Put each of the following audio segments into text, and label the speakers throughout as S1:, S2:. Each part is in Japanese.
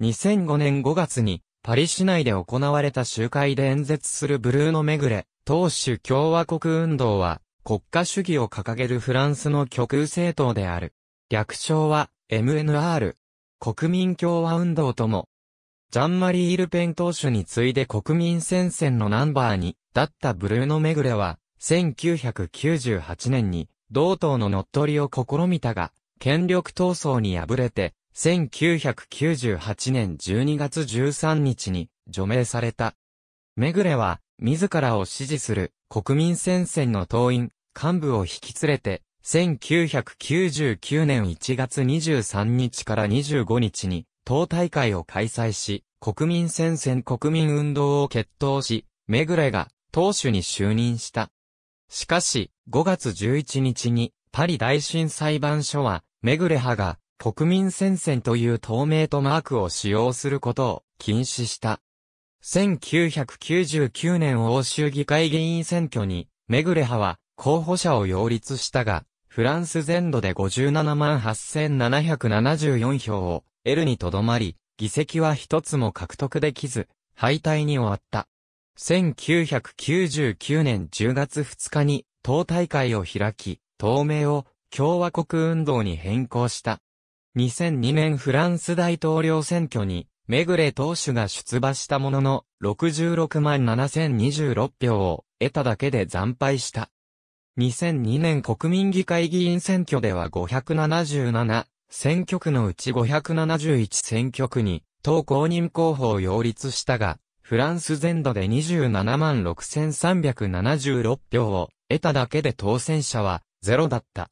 S1: 2005年5月に、パリ市内で行われた集会で演説するブルーノ・メグレ、党首共和国運動は、国家主義を掲げるフランスの極右政党である。略称は、MNR、国民共和運動とも、ジャンマリー・イルペン党首に次いで国民戦線のナンバーに、だったブルーノ・メグレは、1998年に、同党の乗っ取りを試みたが、権力闘争に敗れて、1998年12月13日に除名された。メグレは、自らを支持する国民戦線の党員、幹部を引き連れて、1999年1月23日から25日に、党大会を開催し、国民戦線国民運動を決闘し、メグレが党首に就任した。しかし、5月11日に、パリ大震裁判所は、メグレ派が国民戦線という透明とマークを使用することを禁止した。1999年欧州議会議員選挙に、メグレ派は候補者を擁立したが、フランス全土で57万8774票を得るにとどまり、議席は一つも獲得できず、敗退に終わった。1999年10月2日に党大会を開き、党名を共和国運動に変更した。2002年フランス大統領選挙に、メグレ党首が出馬したものの、66万7026票を得ただけで惨敗した。2002年国民議会議員選挙では577選挙区のうち571選挙区に党公認候補を擁立したが、フランス全土で27万6376票を得ただけで当選者はゼロだった。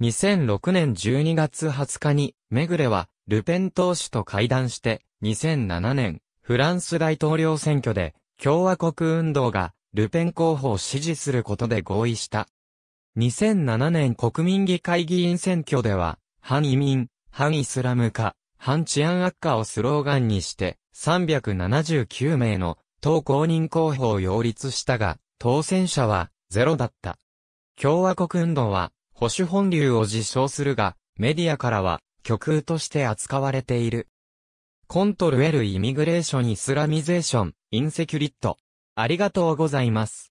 S1: 2006年12月20日に、メグレは、ルペン党首と会談して、2007年、フランス大統領選挙で、共和国運動が、ルペン候補を支持することで合意した。2007年国民議会議員選挙では、反移民、反イスラム化、反治安悪化をスローガンにして、379名の党公認候補を擁立したが、当選者はゼロだった。共和国運動は保守本流を自称するが、メディアからは、極右として扱われている。コントルエルイミグレーションイスラミゼーション、インセキュリット。ありがとうございます。